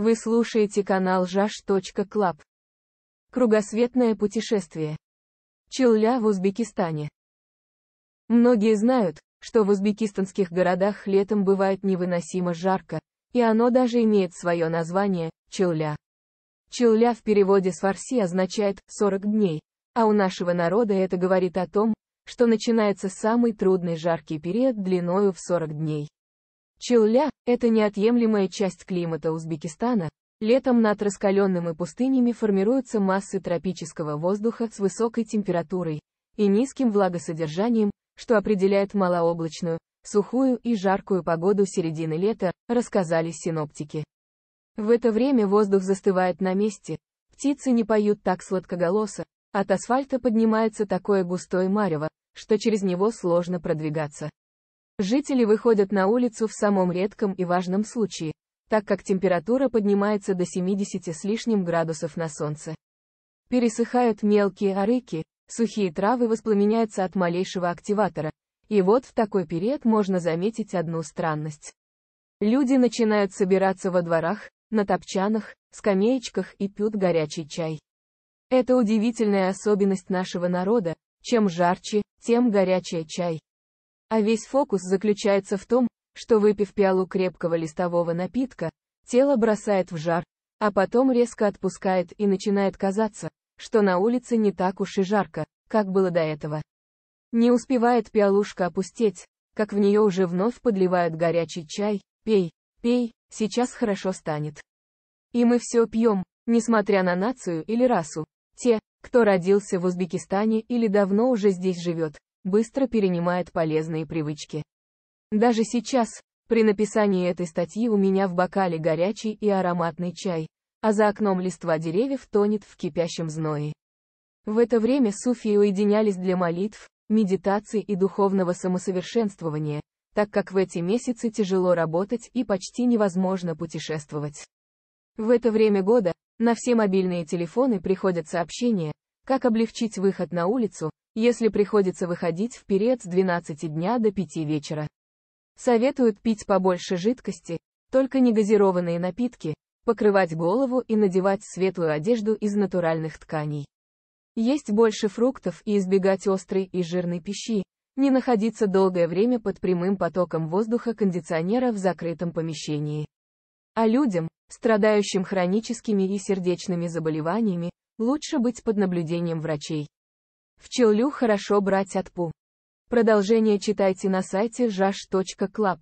Вы слушаете канал jash.club. Кругосветное путешествие. Челля в Узбекистане. Многие знают, что в узбекистанских городах летом бывает невыносимо жарко, и оно даже имеет свое название – челля. Челля в переводе с фарси означает «40 дней», а у нашего народа это говорит о том, что начинается самый трудный жаркий период длиною в 40 дней. Челля – это неотъемлемая часть климата Узбекистана. Летом над раскаленным и пустынями формируются массы тропического воздуха с высокой температурой и низким влагосодержанием, что определяет малооблачную, сухую и жаркую погоду середины лета, рассказали синоптики. В это время воздух застывает на месте, птицы не поют так сладкоголосо, от асфальта поднимается такое густое марево, что через него сложно продвигаться. Жители выходят на улицу в самом редком и важном случае, так как температура поднимается до 70 с лишним градусов на солнце. Пересыхают мелкие арыки, сухие травы воспламеняются от малейшего активатора, и вот в такой период можно заметить одну странность. Люди начинают собираться во дворах, на топчанах, скамеечках и пьют горячий чай. Это удивительная особенность нашего народа, чем жарче, тем горячее чай. А весь фокус заключается в том, что выпив пиалу крепкого листового напитка, тело бросает в жар, а потом резко отпускает и начинает казаться, что на улице не так уж и жарко, как было до этого. Не успевает пиалушка опустеть, как в нее уже вновь подливают горячий чай, пей, пей, сейчас хорошо станет. И мы все пьем, несмотря на нацию или расу. Те, кто родился в Узбекистане или давно уже здесь живет, быстро перенимает полезные привычки. Даже сейчас, при написании этой статьи у меня в бокале горячий и ароматный чай, а за окном листва деревьев тонет в кипящем зное. В это время суфии уединялись для молитв, медитации и духовного самосовершенствования, так как в эти месяцы тяжело работать и почти невозможно путешествовать. В это время года на все мобильные телефоны приходят сообщения, как облегчить выход на улицу, если приходится выходить в период с 12 дня до 5 вечера. Советуют пить побольше жидкости, только не газированные напитки, покрывать голову и надевать светлую одежду из натуральных тканей. Есть больше фруктов и избегать острой и жирной пищи, не находиться долгое время под прямым потоком воздуха кондиционера в закрытом помещении. А людям, страдающим хроническими и сердечными заболеваниями, лучше быть под наблюдением врачей. В челлю хорошо брать отпу. Продолжение читайте на сайте jash.club.